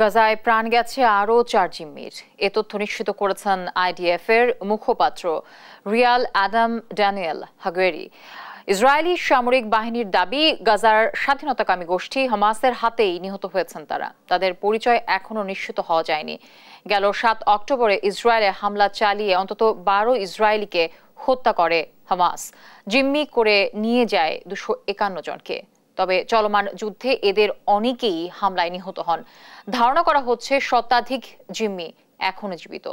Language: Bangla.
গাজায় প্রাণ গেছে আরও চার জিম্মির এ তথ্য নিশ্চিত করেছেন আইডিএফ এর মুখপাত্র rear admiral Daniel Hagari Israeli সামরিক বাহিনীর দাবি গাজার স্বাধীনতাকামী গোষ্ঠী হামাসের হাতেই নিহত হয়েছেন তারা তাদের পরিচয় এখনও নিশ্চিত হওয়া যায়নি গেল সাত অক্টোবরে ইসরায়েলে হামলা চালিয়ে অন্তত বারো ইসরায়েলিকে হত্যা করে হামাস জিম্মি করে নিয়ে যায় দুশো একান্ন জনকে তবে চলমান যুদ্ধে এদের অনেকেই হামলায় নিহত হন ধারণা করা হচ্ছে শতাধিক জিম্মি এখনো জীবিত